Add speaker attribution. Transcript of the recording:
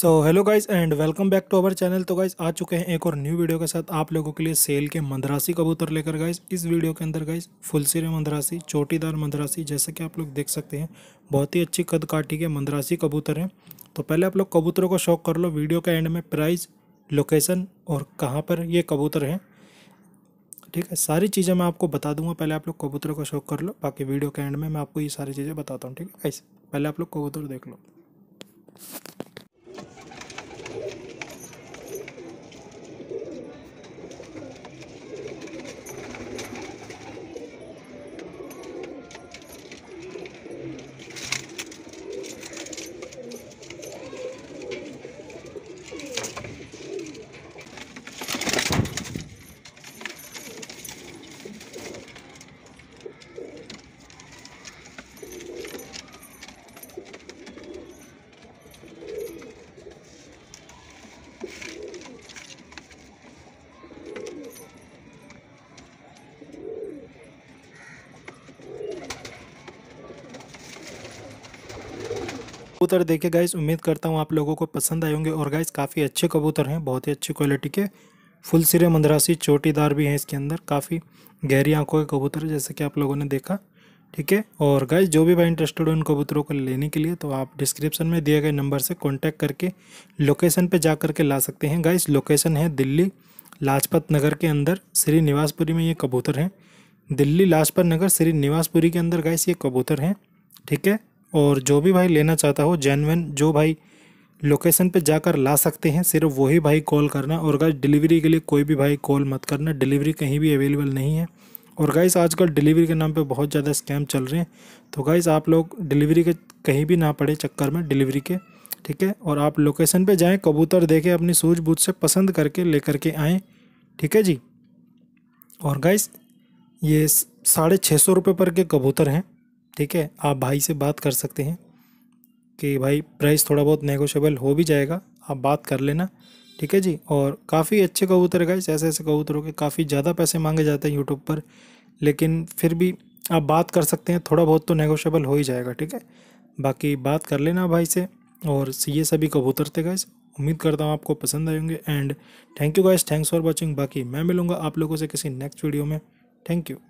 Speaker 1: so hello guys and welcome back to our channel तो guys आ चुके हैं एक और न्यू वीडियो के साथ आप लोगों के लिए सेल के मंदरासी कबूतर लेकर गाइस इस वीडियो के अंदर गाइस फुलसिर मंदरासी चोटीदार मंदरासी जैसे कि आप लोग देख सकते हैं बहुत ही अच्छी कद काठी के मंदरासी कबूतर हैं तो पहले आप लोग कबूतरों को शौक कर लो वीडियो के एंड में प्राइस लोकेशन और कहाँ पर ये कबूतर हैं ठीक है सारी चीज़ें मैं आपको बता दूंगा पहले आप लोग कबूतरों का शौक कर लो बाकी वीडियो के एंड में मैं आपको ये सारी चीज़ें बताता हूँ ठीक है गाइस पहले आप लोग कबूतर देख लो कबूतर देखे गाइस उम्मीद करता हूँ आप लोगों को पसंद आए होंगे और गाइस काफ़ी अच्छे कबूतर हैं बहुत ही अच्छी क्वालिटी के फुल सिरे मंदरासी चोटीदार भी हैं इसके अंदर काफ़ी गहरी आंखों के कबूतर जैसे कि आप लोगों ने देखा ठीक है और गाइस जो भी भाई इंटरेस्टेड हो इन कबूतरों को लेने के लिए तो आप डिस्क्रिप्शन में दिए गए नंबर से कॉन्टैक्ट करके लोकेशन पर जा करके ला सकते हैं गाइस लोकेशन है दिल्ली लाजपत नगर के अंदर श्री निवासपुरी में ये कबूतर हैं दिल्ली लाजपत नगर श्री निवासपुरी के अंदर गाइस ये कबूतर हैं ठीक है और जो भी भाई लेना चाहता हो जेनवन जो भाई लोकेशन पे जाकर ला सकते हैं सिर्फ वही भाई कॉल करना और गाइस डिलीवरी के लिए कोई भी भाई कॉल मत करना डिलीवरी कहीं भी अवेलेबल नहीं है और गाइस आजकल डिलीवरी के नाम पे बहुत ज़्यादा स्कैम चल रहे हैं तो गाइस आप लोग डिलीवरी के कहीं भी ना पड़े चक्कर में डिलीवरी के ठीक है और आप लोकेशन पर जाएँ कबूतर देखें अपनी सूझबूझ से पसंद करके लेकर के आएँ ठीक है जी और गाइस ये साढ़े छः सौ रुपये पर के कबूतर हैं ठीक है आप भाई से बात कर सकते हैं कि भाई प्राइस थोड़ा बहुत नेगोशियबल हो भी जाएगा आप बात कर लेना ठीक है जी और काफ़ी अच्छे कबूतर गाइस ऐसे ऐसे कबूतरों के काफ़ी ज़्यादा पैसे मांगे जाते हैं यूट्यूब पर लेकिन फिर भी आप बात कर सकते हैं थोड़ा बहुत तो नेगोशियबल हो ही जाएगा ठीक है बाकी बात कर लेना भाई से और ये सभी कबूतर थे गाइस उम्मीद करता हूँ आपको पसंद आएंगे and thank you guys thanks for watching बाकी मैं मिलूँगा आप लोगों से किसी नेक्स्ट वीडियो में थैंक यू